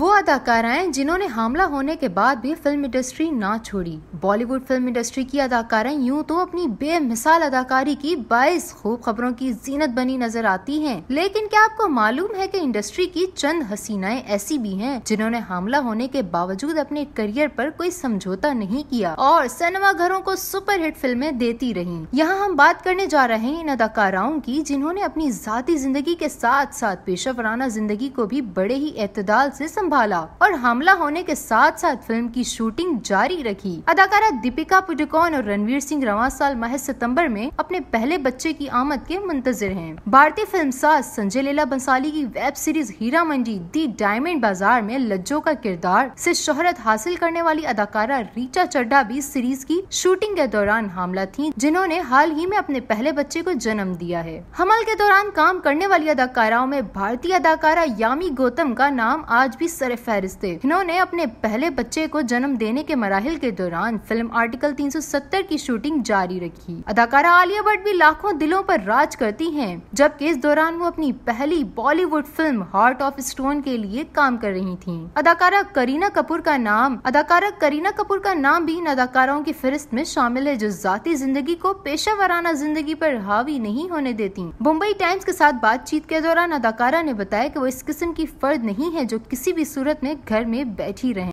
वो अदाकाराएं जिन्होंने हमला होने के बाद भी फिल्म इंडस्ट्री ना छोड़ी बॉलीवुड फिल्म इंडस्ट्री की अदाकाराएं यूं तो अपनी बेमिसाल अदाकारी की बाईस खूब खबरों की जीनत बनी नजर आती हैं लेकिन क्या आपको मालूम है कि इंडस्ट्री की चंद हसीनाएं ऐसी भी हैं जिन्होंने हमला होने के बावजूद अपने करियर पर कोई समझौता नहीं किया और सिनेमा घरों को सुपर हिट फिल्में देती रही यहाँ हम बात करने जा रहे हैं इन अदाकाराओं की जिन्होंने अपनी जाती जिंदगी के साथ साथ पेशा जिंदगी को भी बड़े ही एतदाल ऐसी संभाला और हमला होने के साथ साथ फिल्म की शूटिंग जारी रखी अदाकारा दीपिका पुडुकोन और रणवीर सिंह रवा साल माह सितम्बर में अपने पहले बच्चे की आमद के मुंतजर है भारतीय फिल्म साज संजय लीला बंसाली की web series Heera Mandi the Diamond Bazaar में लज्जो का किरदार से शोहरत हासिल करने वाली अदाकारा रीचा चड्डा भी सीरीज की शूटिंग के दौरान हमला थी जिन्होंने हाल ही में अपने पहले बच्चे को जन्म दिया है हमल के दौरान काम करने वाली अदाकाराओं में भारतीय अदाकारा यामी गौतम का नाम आज भी सरफहरिस्त थे इन्होंने अपने पहले बच्चे को जन्म देने के मराहल के दौरान फिल्म आर्टिकल 370 की शूटिंग जारी रखी अदाकारा आलिया भट्ट भी लाखों दिलों पर राज करती हैं जबकि इस दौरान वो अपनी पहली Bollywood film Heart of Stone के लिए काम कर रही थी अदाकारा करीना कपूर का नाम अदाकारा करीना कपूर का नाम भी इन अदाकाराओं की फहरिस्त में शामिल है जो जाती जिंदगी को पेशा वाराना जिंदगी पर हावी नहीं होने देती मुंबई टाइम्स के साथ बातचीत के दौरान अदाकारा ने बताया कि वो इस किस्म की फर्द नहीं है जो किसी भी भी सूरत में घर में बैठी रहें